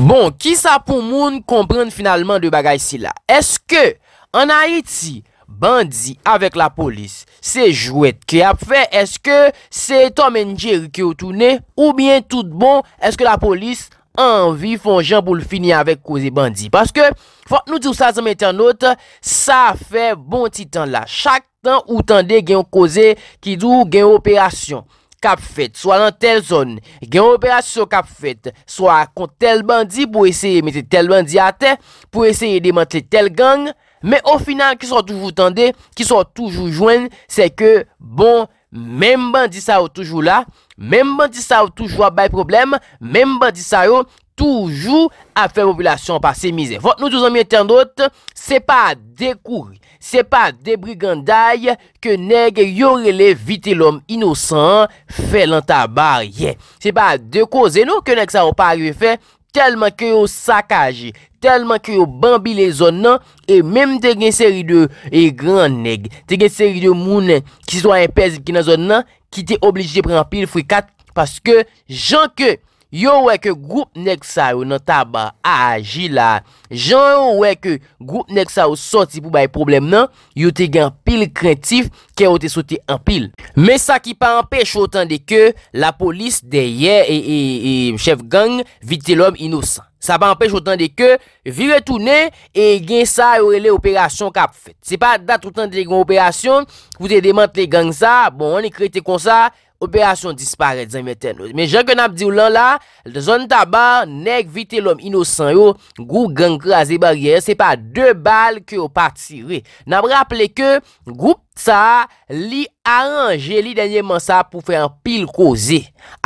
Bon, ki sa pou moun komprende finalman de bagay si la? Eske, an Haiti, bandi avek la polis se jwet ki apfe, eske se Tom Njere ki otoune ou bien tout bon, eske la polis anvi fonjan pou l finye avek koze bandi? Paske, fok nou di ou sa zanmete anote, sa fe bon ti tan la. Chak tan ou tan de gen koze ki dou gen operasyon. Kap fet, swa lan tel zon, gen operasyon kap fet, swa kon tel bandi pou esye mette tel bandi ate, pou esye demante tel gang, men o final ki sou toujou tende, ki sou toujou jwen, se ke bon, men bandi sa ou toujou la, men bandi sa ou toujou a bay problem, men bandi sa ou toujou a fe populasyon pa se mize. Vot nou toujou miye ten dot, se pa dekouri. Se pa de briganday ke neg yorele vite lom inosan, fe lan tabar ye. Se pa de kozenou ke neg sa wapariwe fe, telman ki yo sakaji, telman ki yo bambi le zon nan, e mem te gen seri de e gran neg, te gen seri de mounen ki soa e pez ki nan zon nan, ki te obliji prempil fwe kat, paske jan ke. Yon wè ke goup nek sa yo nan taba a aji la, jan yon wè ke goup nek sa yo soti pou baye problem nan, yo te gen pil krentif ke yo te soti an pil. Men sa ki pa empèche otan de ke la polis deye e chef gang vite lom inousan. Sa pa empèche otan de ke viretounen e gen sa yo rele operasyon kap fèt. Se pa da toutan de gen operasyon, kou te demante le gang sa, bon, an e krete kon sa, Operasyon disparèd zanmèten. Men jan gen ap di ou lan la, zan taban, nek vite lom inosan yo, goup gangra zi bagye, se pa 2 bal ki yo patire. Nan ap rappele ke, goup sa li aranje li denye monsa pou fe an pil koze.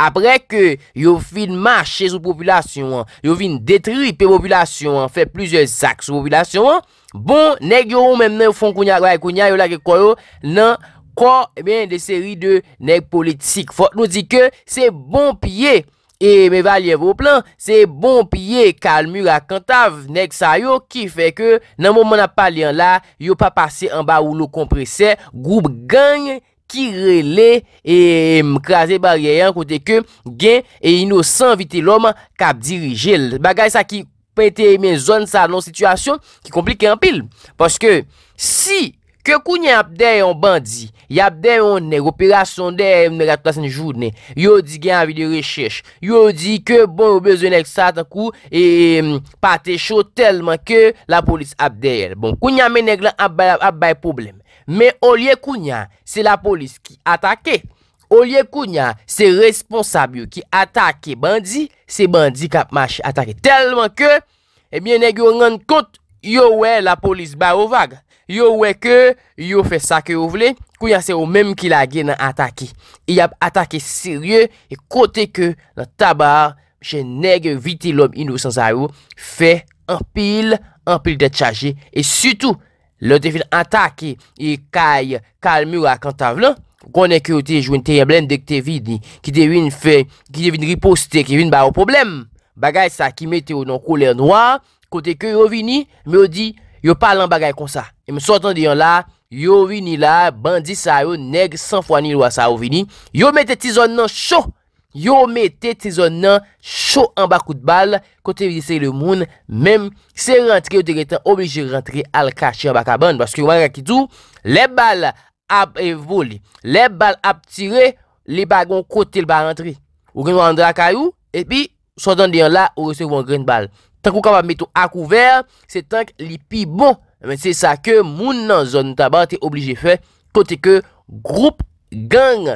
Apre ke yo fin mache sou populasyon, yo fin detripe populasyon, fe plizye sak sou populasyon, bon, nek yo ou men men ou fon kounya kounya yo la ge kouyo, nan kouyo kon, ebyen, eh de seri de nek politik. Fote nou di ke, se bon piye, e me valye vo plan, se bon piye kalmura kantav, nek sa yo, ki fe ke nan moun moun apalian la, yo pa pase an ba ou nou komprese, goup gang, ki rele, e mkaze barye an kote ke, gen, e ino san vite lom, kap dirijel. Bagay sa ki, pe te men zon sa nou situasyon, ki komplike an pil. Poske, si Ke kounye apdey yon bandi, y apdey yon neg, operasyon dey yon neg atlasen jounen, yon di gen avi de rechèche, yon di ke bon yon bezonek sa tan kou, e patè chou telman ke la polis apdey el. Bon, kounye menen glan apbay problem. Men, olye kounye, se la polis ki atake. Olye kounye, se responsabyo ki atake bandi, se bandi kapmache atake. Telman ke, ebyen eh neg yon nan kont, yowè la polis bayo vaga. Yo weke, yo fe sa ke yo vle, kou yase yo menm ki la gen nan atake. I ap atake sirye, e kote ke nan tabar, jen neg vitilob inou san zayou, fe anpil, anpil det chaje. E sutou, lode vin atake, e kay kalmou akantavlan, konen ke yo te jwen teye blen dek te vidni, ki devin fe, ki devin riposte, ki devin ba ou problem. Bagay sa ki mete yo nan koule anwa, kote ke yo vini, me o di, yo palan bagay kon sa. E msotan diyon la, yo vini la, bandi sa yo, neg san fwani lwa sa yo vini. Yo mette tizon nan sho, yo mette tizon nan sho an bakout bal, kote visey le moun. Mem, se rentre, yo degetan obligye rentre al kashi an baka ban, baske wakakidou, le bal ap evoli. Le bal ap tire, li bagon kote lba rentre. Ou gen wanda akayou, epi, sotan diyon la, ou resey wangren bal. Tank ou kap ap mette akou ver, se tank li pi bon. Men se sa ke moun nan zon taban te oblije fe kote ke group gang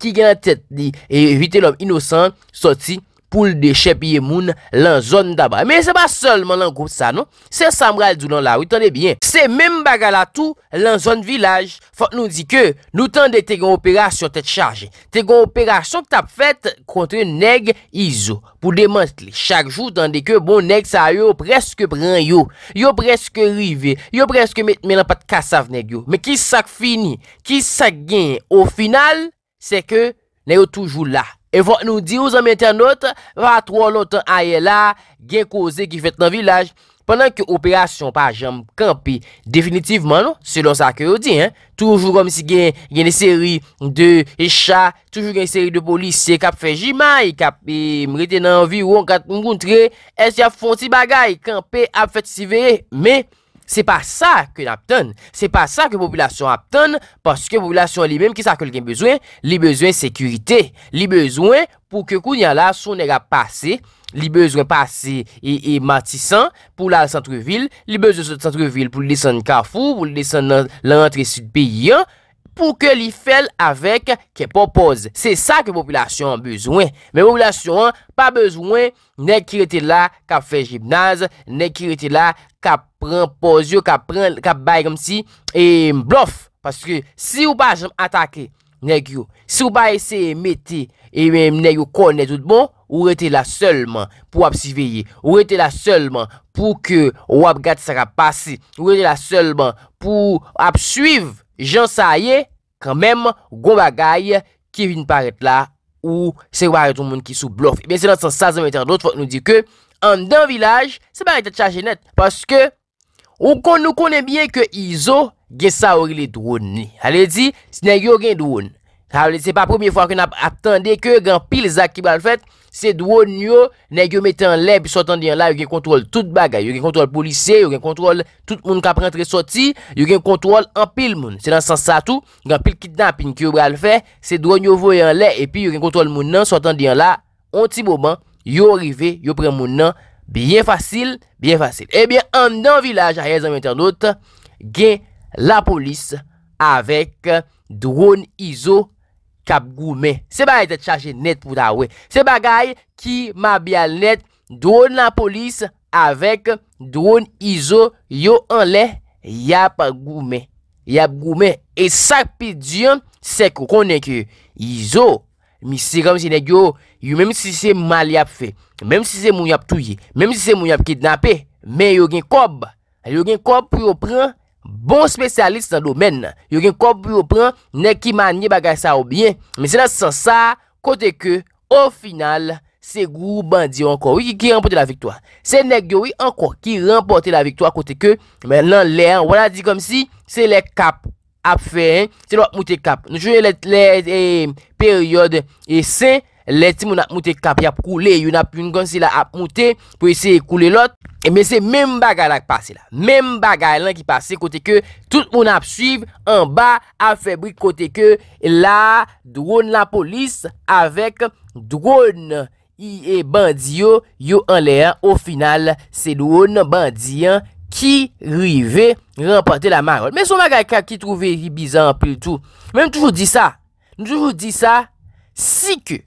ki gen a tet di evite lom inosan soti. poule de chèp yé moun lan zon daba. Men se pa sol man lan goup sa, non? Se sam bral doulan la, wè tan de byen. Se men baga la tou, lan zon vilaj, fòk nou di ke, nou tan de te goun operasyon tèt charge. Te goun operasyon k tap fèt kontre neg izo. Pou demant li. Chak jou, tan de ke, bon, neg sa yo preske bran yo. Yo preske rive. Yo preske men an pat kasav neg yo. Men ki sak fini, ki sak gen. Au final, se ke, nan yo toujou la. E vot nou di ou zan metan not, va tro lot an aye la gen koze ki fet nan vilaj. Pendan ki operasyon pa jom kampi, definitivman nou, se lon sa akè ou di. Toujou gom si gen gen seri de echa, toujou gen seri de polisye kap fe jimay, kap e, mriten nan vi ou an kat mkontre, es ya fon si bagay, kampi ap fet sivere, me. Se pa sa ke n ap ton. Se pa sa ke popolasyon ap ton. Paske popolasyon li menm ki sa kelken bezwen. Li bezwen sekurite. Li bezwen pou ke koun yala sou nera pase. Li bezwen pase e, e matisan pou la santrevil. Li bezwen santrevil pou li desen kafou. Pou li desen la rentre sud pe yon. Pou ke li fel avek ke popoz. Se sa ke popolasyon an bezwen. Men popolasyon an pa bezwen. Ne kirete la ka fe jibnaz. Ne kirete la ka potez. Rampozyo kap bay kom si E mblof Paske si ou pa jom atake Negyo, si ou pa ese meti E menm negyo konen tout bon Ou ete la selman pou ap siveye Ou ete la selman pou ke Wap gat sara pasi Ou ete la selman pou ap suive Jean Saye Kwen menm gwa bagay Ki vin paret la ou se ware ton moun Ki sou blof E ben se lan san sa zavetan Nout fote nou di ke An dan vilaj se parete chaje net Ou kon nou konen bie ke izo, ge sa ori li dwoun ni. Hale di, se nan yo gen dwoun. Hale di, se pa premier fwa ki nap atande ke gen pil zak ki bal fet, se dwoun yo, nan yo mette an le, pi sotan diyan la, yo gen kontrol tout bagay. Yo gen kontrol polise, yo gen kontrol tout moun ka prentre soti, yo gen kontrol an pil moun. Se nan sansa tou, gen pil kitna pin ki yo bal fet, se dwoun yo voyan le, epi yo gen kontrol moun nan, sotan diyan la, onti mouman, yo rive, yo pre moun nan. Biye fasil, biye fasil. Ebyen, eh an nan vilaj a ye zan men ter not, gen la polis avek drone izo kap goumen. Se bagay te chaje net pou da we. Se bagay ki ma biya net drone la polis avek drone izo yo an le yap goumen. Yap goumen. E sak pi diyon, se konen ki izo, misi konen ki yo. Yow menm si se mal yap fe. Menm si se moun yap touye. Menm si se moun yap kidnap e. Men yow gen kob. Yow gen kob pou yow pren. Bon spesyalist nan domen nan. Yow gen kob pou yow pren. Nek ki manye bagay sa ou bien. Men se la san sa. Kote ke. Ou final. Se gou bandi anko. Ou ki rempote la viktwa. Se nek yow anko. Ki rempote la viktwa kote ke. Men nan le an. Wala di kom si. Se le kap. Ap fe. Se lop mouti kap. Nou jwene le peryode. E se. leti moun ap moute kap yap koule, yon ap yon gansi la ap moute, pou ese koule lot, e men se men bagay lan ki pase la, men bagay lan ki pase, kote ke tout moun ap suive, an ba, ap febri kote ke, la, droun la polis, avek, droun, i e bandi yo, yo an le an, ou final, se droun bandi yan, ki rive, remporte la marot, men sou magay kap ki trouve, i bizan apil tou, men moun toujou di sa, moun toujou di sa, si ke,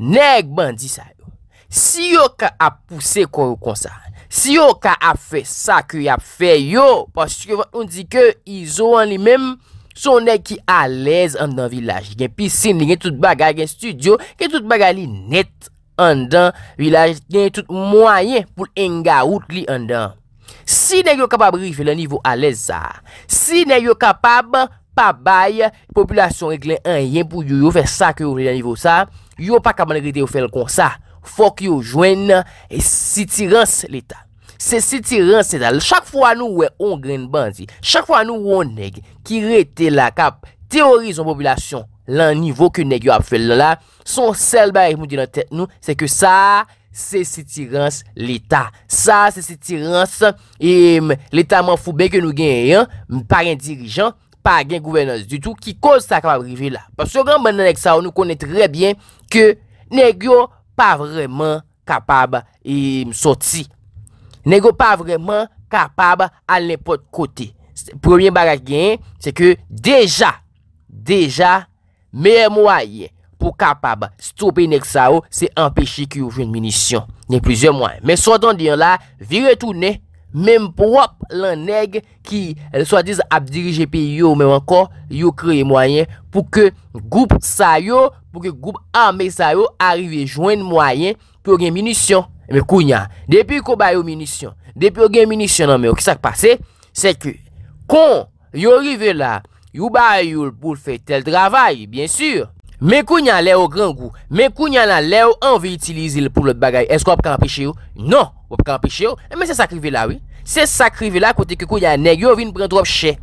Neg bandi sa yo, si yo ka ap puse kon yo konsa, si yo ka ap fe sa ki yo ap fe yo, pasu ki yon di ke izo an li menm, son neg ki alez an dan vilaj gen, pi sin li gen tout bagay gen studio, gen tout bagay li net an dan vilaj, gen tout mwayen pou enga out li an dan. Si neg yo kapab rife le nivou alez sa, si neg yo kapab pabaye, populasyon regle an yen pou yo yo fe sa ki yo rife le nivou sa, Yo pa kaman rite yo fel kon sa, fok yo jwen e si tirans l'Etat. Se si tirans l'Etat, l'chak fwa nou we on gren bandi, chak fwa nou on neg ki rete la kap, teorize yon popilasyon lan nivou ke neg yo ap fel la la, son sel ba yon mou di nan tet nou, se ke sa se si tirans l'Etat. Sa se si tirans e, l'Etat man foube ke nou gen yon par yon dirijan. pa gen gouverneurse du tout ki koz sa kapabrivi la. Pas yo gran banan nek sa ou nou konet rebyen ke nek yo pa vremen kapab msoti. Nek yo pa vremen kapab al nepot kote. Premier bagaj gen, se ke deja, deja, mè mwa ye pou kapab stopi nek sa ou, se empèchi ki oufè mminisyon. Ne pwizè mwen. Men so dan diyo la, virè tou nek, Mèm pou wop lan neg ki el eh, soa diz ap dirije pi yo mèm ankon yo kreye mwayen pou ke goup sa yo, pou ke goup anbe sa yo arrive jwen mwayen pou gen minisyon. Eh, mèm kou nyan, depi kou bayo minisyon, depi gen minisyon nan mèm, o ki sa kpase, se ke kon yo rive la, yo bayo pou fe tel travay, bien sur. Mè kou nyan lè ou gran gou, mè kou nyan lè ou anve itilize pou lot bagay. Esko wap kan api chè ou? Non, wap kan api chè ou. E, mè se sakri vè la wè. Se sakri vè la kote ke kou nyan nèk, yon vin prant wap chè.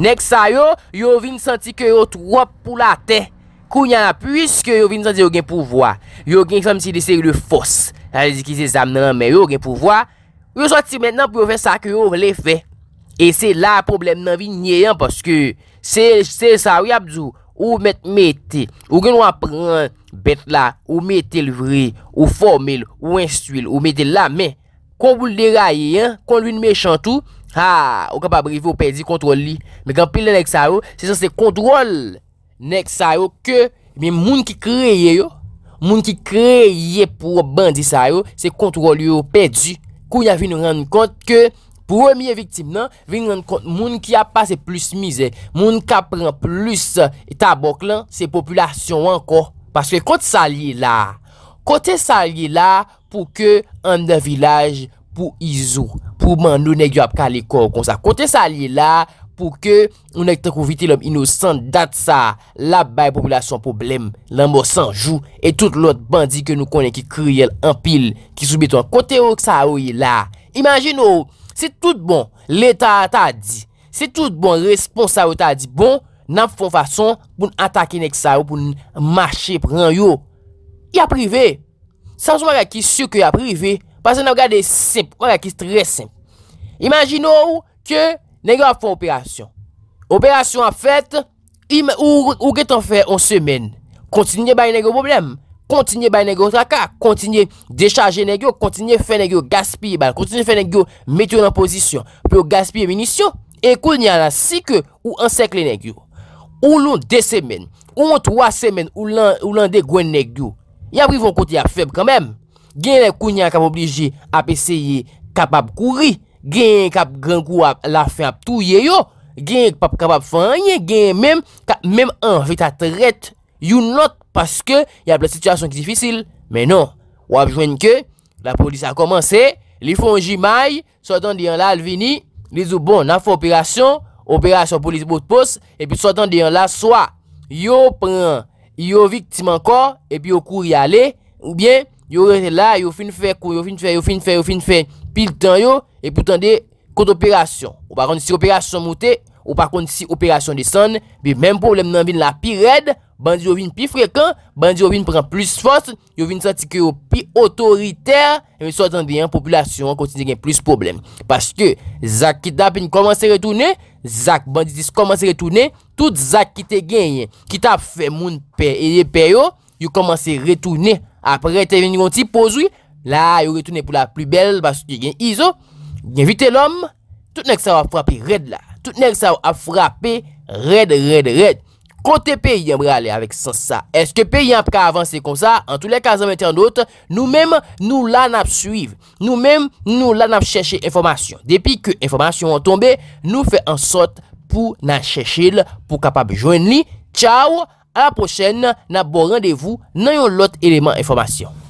Nèk sa yon, yon vin santi kè yon tou wap pou la tè. Kou nyan api wiske yon vin santi yon gen pou vwa. Yon gen kèm si desè yon fos. Anve di ki se zam nan, men yon gen pou vwa. Yon santi men nan pou yon ven sakri yon vle fè. E se la problem nan vin nye yon, paske se sa wè abdou. Ou met mette, ou gen wapren bet la, ou mette l vri, ou formil, ou instwil, ou mette l la, men, kon wou l dey raye, kon l yon mechant ou, ha, ou ka pa brive ou pedi kontrol li, men kan pil le nek sa yo, se sa se kontrol, nek sa yo, ke, men moun ki kreye yo, moun ki kreye pou bandi sa yo, se kontrol yo pedi, kou yavine rende kont, ke, Pou remye viktim nan, vin nan kont moun ki ap pase plus mize, moun ki ap pren plus tabok lan, non? se populasyon wanko. Paske kote salye la, kote salye la pou ke an de vilaj pou izou, pou man nou nek yo ap kaliko kon sa. Kote salye la pou ke nou nek te kouvite lop inousan dat sa, la bay populasyon problem, lamo sanjou, e tout lot bandi ke nou konen ki kriye lampil ki soubeton. Kote ou sa ouye la, imajin ou ou. Se tout bon, l'Etat ta di, se tout bon, responsable ta di, bon, nan pou fò fason pou n'atake nek sa ou pou n'mache pran yo. Ya prive, sa mson wakè ki sou ki ya prive, pasè nan wakè de simp, wakè ki stres simp. Imaginò ou ke negè a fò operasyon. Operasyon a fèt, ou gèt an fè an semen, kontinye baye negè ou probleme. kontinye bay negyo otaka, kontinye dechaje negyo, kontinye fe negyo gaspye bal, kontinye fe negyo metyo nan pozisyon, pe yo gaspye minisyon, e koun ya la sike ou ansekle negyo. Olo de semen, olo 3 semen ou lan de gwen negyo, ya privon konti ap feb kanmem, gen le koun ya kap obliji ap eseye kapap kouri, gen kap gran kou ap la feb touye yo, gen kap kapap fanyen, gen mem anvit atrette. You not paske y non, ap la situasyon ki difisil. Menon, wap jwenke, la polis a komanse, li fonji may, sotan diyan la al vini, li zo bon, na fwa operasyon, operasyon polis bot pos, epi sotan diyan la, swa, yo pren, yo viktime ankor, epi yo kou yale, ou bien, yo rete la, yo fin fe kou, yo fin fe, yo fin fe, yo fin fe, pil tan yo, epi sotan di, kont operasyon. Ou pa kond si operasyon moute, ou pa kond si operasyon disan, bi menm problem nan vin la pi red, Bandi yo vin pi frekant, bandi yo vin pran plus fos, yo vin sati ki yo pi otoriter, yo e vin sotan diyan, populasyon kontine gen plus problem. Paske, zak ki da pin komanse retoune, zak bandi dis komanse retoune, tout zak ki te genyen, ki ta fe moun peye e peyo, yo komanse retoune. Apre te vin yon ti pozwi, la yo retoune pou la pli bel, baske gen izo, gen vite lom, tout nek sa wap frape red la, tout nek sa wap frape red, red, red. Kote pe yon brale avek sa sa, eske pe yon ka avanse kon sa, an tou lè kazan metè an dote, nou mèm nou la nap suiv, nou mèm nou la nap chèche informasyon. Depi ke informasyon an tombe, nou fè an sot pou nan chèche lè pou kapab jwen li. Tchao, a la pochèn, nan bon randevou nan yon lot eleman informasyon.